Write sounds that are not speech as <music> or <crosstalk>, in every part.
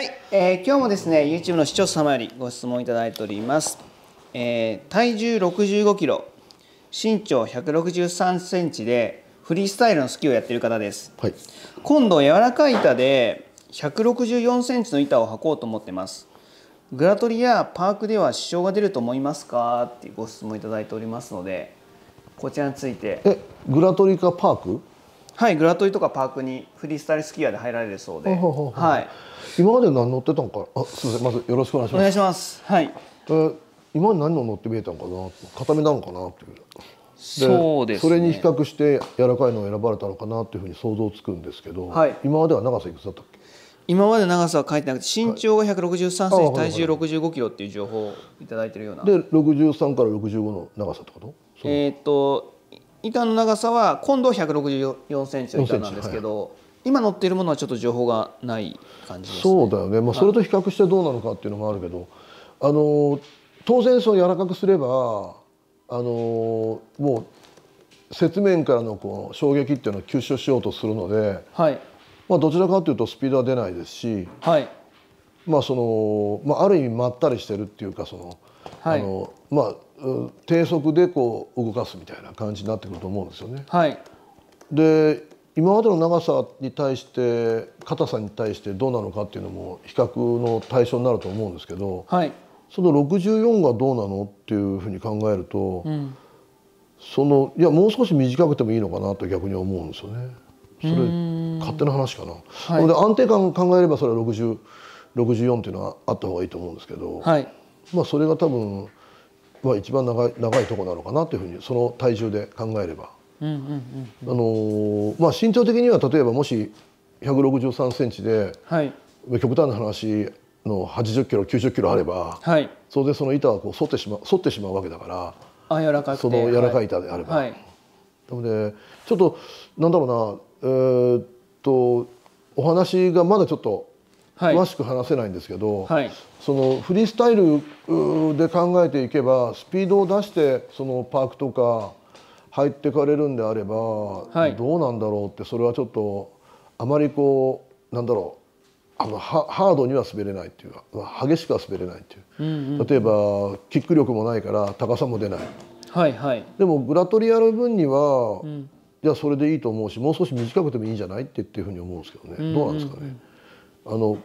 はい、えー、今日もですね YouTube の視聴者様よりご質問いただいております、えー、体重65キロ身長163センチでフリースタイルのスキーをやっている方です、はい、今度柔らかい板で164センチの板を履こうと思ってますグラトリやパークでは支障が出ると思いますかっていうご質問いただいておりますのでこちらについてえグラトリかパークはいグラトリとかパークにフリースタイルスキーヤーで入られるそうではい今まで何乗ってたのかあすみませんまずよろしくお願いしますお願いしますはいえー、今まで何の乗って見えたのかな固めなのかなっていうそうです、ね、それに比較して柔らかいのを選ばれたのかなというふうに想像つくんですけど、はい、今までは長さいくつだったっけ今まで長さは書いてなくて身長が163センチ、はい、体重65キロっていう情報を頂いてるようなで63から65の長さってことえっ、ー、と板の長さは今度164センチの板なんですけど、はい、今乗っているものはちょっと情報がない感じです、ね、そうだよね、まあ、それと比較してどうなのかっていうのもあるけど、あの当然そう柔らかくすればあのもう雪面からのこう衝撃っていうのを吸収しようとするので、はいまあ、どちらかというとスピードは出ないですし、はいまあそのまあ、ある意味まったりしてるっていうかその、はい、あのまあ低速でこう動かすみたいな感じになってくると思うんですよね。はい、で今までの長さに対して硬さに対してどうなのかっていうのも比較の対象になると思うんですけど、はい、その64がどうなのっていうふうに考えると、うん、そのいやもう少し短くてもいいのかなと逆に思うんですよね。それ勝手な話かな。はい、で安定感考えればそれは6064っていうのはあった方がいいと思うんですけど、はい、まあそれが多分。は一番長い長いとこなのかなというふうにその体重で考えれば。あのまあ身長的には例えばもし163センチで、はい、極端な話の80キロ90キロあれば、はい、当然その板はこう反ってしまう反ってしまうわけだからあ柔らかくその柔らかい板であれば。はい、なのでちょっとなんだろうなえー、っとお話がまだちょっと詳しく話せないんですけど、はい、そのフリースタイルで考えていけばスピードを出してそのパークとか入ってかれるんであれば、どうなんだろうってそれはちょっとあまりこうなんだろうあのハードには滑れないっていうか激しくは滑れないっていう、例えばキック力もないから高さも出ない、はいはい、でもグラトリアル分には、うん、いやそれでいいと思うしもう少し短くてもいいんじゃないってっていうふうに思うんですけどね、うんうん、どうなんですかね。あの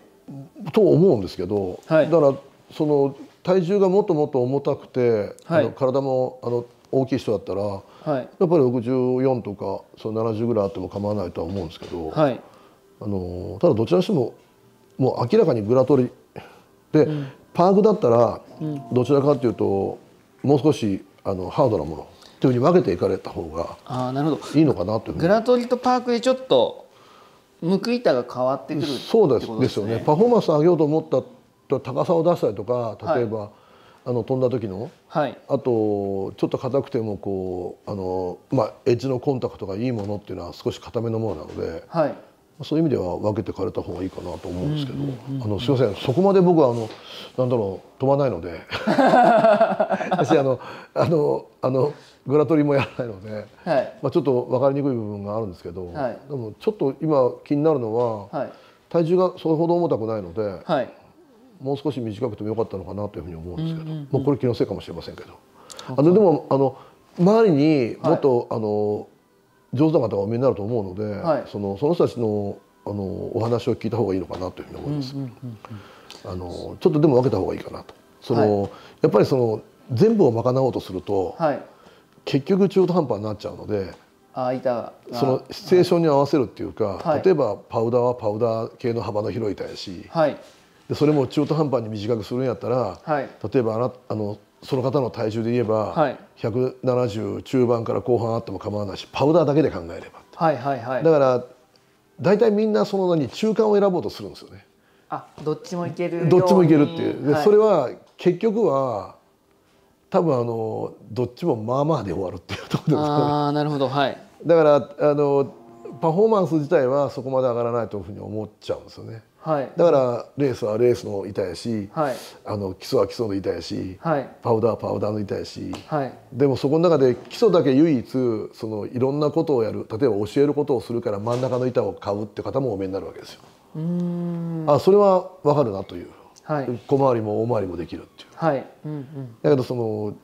と思うんですけど、はい、だからその体重がもっともっと重たくて、はい、あの体もあの大きい人だったら、はい、やっぱり64とかその70ぐらいあっても構わないとは思うんですけど、はい、あのただどちらにしてももう明らかにグラトリで、うん、パークだったらどちらかっていうともう少しあのハードなものというふうに分けていかれた方がいいのかなというふうに。グラトリとパークでちょっと向く板が変わってくるそうです、ですよねパフォーマンス上げようと思った高さを出したりとか例えば、はい、あの飛んだ時の、はい、あとちょっと硬くてもこうあの、まあ、エッジのコンタクトがいいものっていうのは少し硬めのものなので、はい、そういう意味では分けてかれた方がいいかなと思うんですけど、うんうんうんうん、あのすいませんそこまで僕はあのなんだろう飛ばないので <laughs> 私あのあのあのグラトリもやらないので、はい、まあ、ちょっと分かりにくい部分があるんですけど、はい、でもちょっと今気になるのは、はい、体重がそれほど重たくないので、はい、もう少し短くてもよかったのかなというふうに思うんですけど、うんうんうん、もうこれ気のせいかもしれませんけどあのでもあの周りにもっと、あの上手な方がお見えになると思うので、はい、そのその人たちのあのお話を聞いた方がいいのかなというふうに思います。あのちょっとでも分けた方がいいかなと。その、はい、やっぱりその全部を賄おうとすると、はい、結局中途半端になっちゃうので。あ板そのシチュエーションに合わせるっていうか、例えばパウダーはパウダー系の幅の広い板やし、でそれも中途半端に短くするんやったら、例えばああのその方の体重で言えば、はい、170中盤から後半あっても構わないしパウダーだけで考えれば、はいはいはい、だから大体みんなその何中間を選ぼうとするんですよね。あどっちもいけるどっちもいけるっていう、はい、それは結局は多分あのどっちもまあまあで終わるっていうところです、ね、あなるほどはいだからあのパフォーマンス自体はそこまで上がらないというふうに思っちゃうんですよね。はい、だからレースはレースの板やし、はい、あの基礎は基礎の板やし、はい、パウダーはパウダーの板やし、でもそこの中で基礎だけ唯一そのいろんなことをやる例えば教えることをするから真ん中の板を買うって方もお目になるわけですよ。あそれは分かるなという、小回りも大回りもできるっていう。はいうんうん、だけどその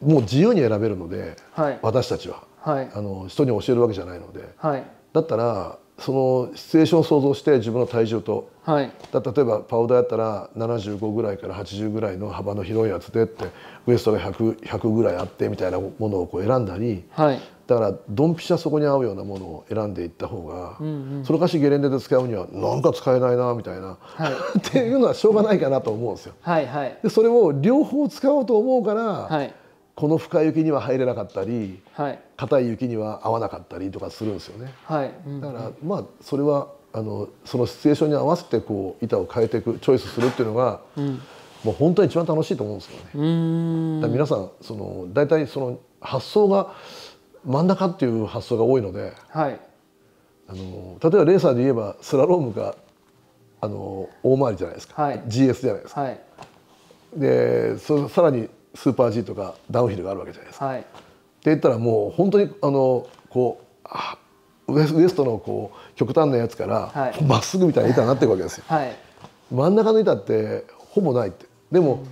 もう自由に選べるので、私たちは、あの人に教えるわけじゃないので、だったらそのシチュエーションを想像して自分の体重と、はい、だ例えばパウダーやったら75ぐらいから80ぐらいの幅の広いやつでってウエストが 100, 100ぐらいあってみたいなものをこう選んだり、はい、だからドンピシャそこに合うようなものを選んでいった方が、うんうん、その歌詞ゲレンデで使うにはなんか使えないなみたいな、はい、<laughs> っていうのはしょうがないかなと思うんですよ。はいはい、でそれを両方使おうと思うから、はいこの深い雪には入れなかったり、はい、硬い雪には合わなかったりとかするんですよね。はい、うん、だからまあそれはあのそのシチュエーションに合わせてこう板を変えていくチョイスするっていうのが、うん、もう本当に一番楽しいと思うんですよね。だ皆さんその大体その発想が真ん中っていう発想が多いので、はい、あの例えばレーサーで言えばスラロームがあの大回りじゃないですか、はい、GS じゃないですか。はい、でそさらにスーパー G とかダウンヒルがあるわけじゃないですか。はい、って言ったらもう本当にあのこうウエストのこう極端なやつからま、っすぐみたいな板になっていくわけですよ。はい、真ん中の板ってほぼないってでも、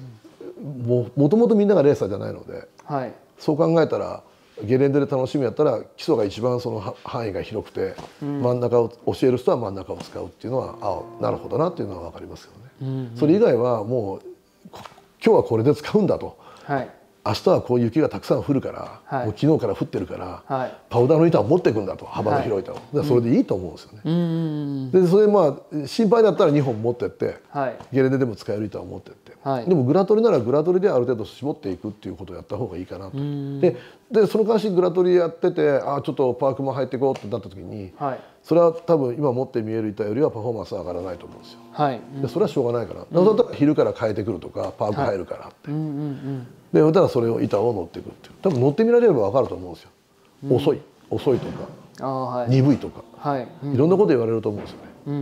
もともとみんながレーサーじゃないので、はい、そう考えたらゲレンデで楽しみやったら基礎が一番その範囲が広くて、うん、真ん中を教える人は真ん中を使うっていうのはああなるほどなっていうのは分かりますよね。うんうん、それ以外はもう今日はこれで使うんだとはい、明日はこう雪がたくさん降るから、はい、もう昨日から降ってるから、はい、パウダーの板を持っていくんだと幅の広い板を、はい、それでいいと思うんですよね。うん、でそれまあ心配だったら2本持ってって、ゲレンデでも使える板を持ってってはい、でもグラトリならグラトリである程度絞っていくっていうことをやった方がいいかなとででその関心グラトリやっててあちょっとパークも入っていこうってなった時に、はい、それは多分今持って見える板よりはパフォーマンス上がらないと思うんですよ、はいうん、でそれはしょうがないから、うん、だら昼から変えてくるとかパーク入るからって、はいうんうんうん、でたらそれを板を乗っていくっていう多分乗ってみられれば分かると思うんですよ、うん、遅い遅いとかあ、はい、鈍いとか、はい、うん、いろんなこと言われると思うんですよね、うん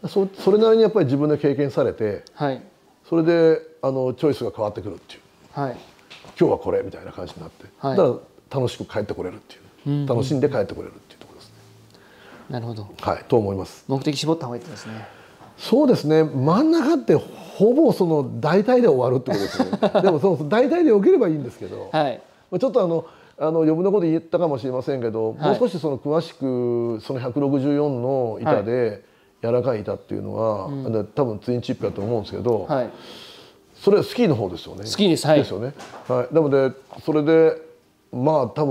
うん、そそれなりにやっぱり自分で経験されて、はいそれであのチョイスが変わってくるっていう、はい、今日はこれみたいな感じになって、はい、だから楽しく帰ってこれるっていう、うんうん、楽しんで帰ってこれるっていうところですね。なるほど、はい、と思います。目的絞った方がいいですねそうですね真ん中ってほぼその大体で終わるってことですよね <laughs> でもその大体でよければいいんですけど、はい、まあ、ちょっとあのあの余分なこと言ったかもしれませんけど、はい、もう少しその詳しくその164の板で、はい柔らかい板っていうのは、うん、多分ツインチップだと思うんですけど、はい、それはスキーの方ですよねスキーです,、はい、ですよね、はい、なのでそれでまあ多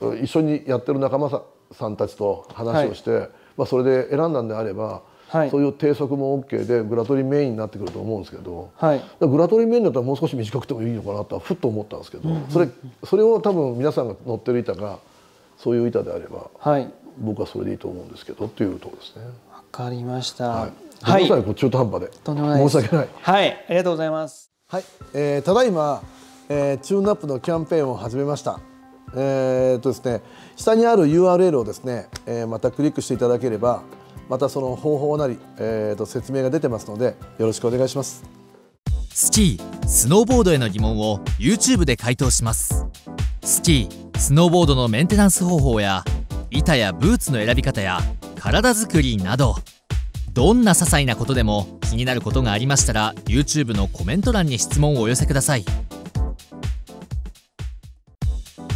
分一緒にやってる仲間ささんたちと話をして、はい、まあ、それで選んだんであれば、はい、そういう低速も OK でグラトリメインになってくると思うんですけど、はい、グラトリメインだったらもう少し短くてもいいのかなとふっと思ったんですけど、うんうん、それそれを多分皆さんが乗ってる板がそういう板であれば、はい、僕はそれでいいと思うんですけどっていうところですね。かりました。はい。はい、こ中途半端で。とんでもない申し訳ない。はい、ありがとうございます。はい、えー、ただいま、えー、チューンナップのキャンペーンを始めました。えーとですね、下にある URL をですね、えー、またクリックしていただければまたその方法なり、えー、と説明が出てますのでよろしくお願いしますスキー・スノーボードへの疑問を YouTube で回答しますスキー・スノーボードのメンテナンス方法や板やブーツの選び方や体づくりなどどんな些細なことでも気になることがありましたら YouTube のコメント欄に質問をお寄せください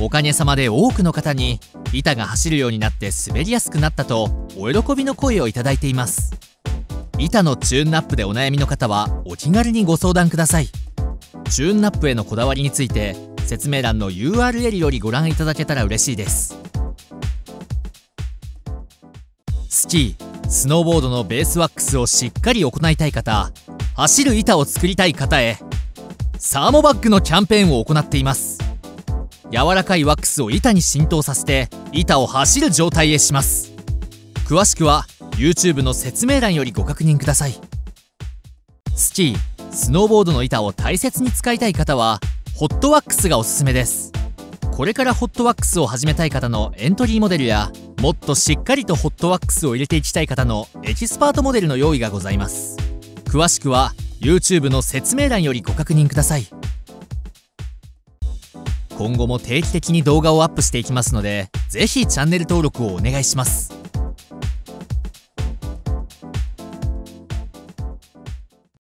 おかげさまで多くの方に板が走るようになって滑りやすくなったとお喜びの声をいただいています板のチューンナップでお悩みの方はお気軽にご相談くださいチューンナップへのこだわりについて説明欄の URL よりご覧いただけたら嬉しいですキースノーボードのベースワックスをしっかり行いたい方走る板を作りたい方へサーモバッグのキャンペーンを行っています柔らかいワックスを板に浸透させて板を走る状態へします詳しくは YouTube の説明欄よりご確認くださいスキースノーボードの板を大切に使いたい方はホットワックスがおすすめですこれからホットワックスを始めたい方のエントリーモデルやもっとしっかりとホットワックスを入れていきたい方のエキスパートモデルの用意がございます詳しくは YouTube の説明欄よりご確認ください今後も定期的に動画をアップしていきますので是非チャンネル登録をお願いします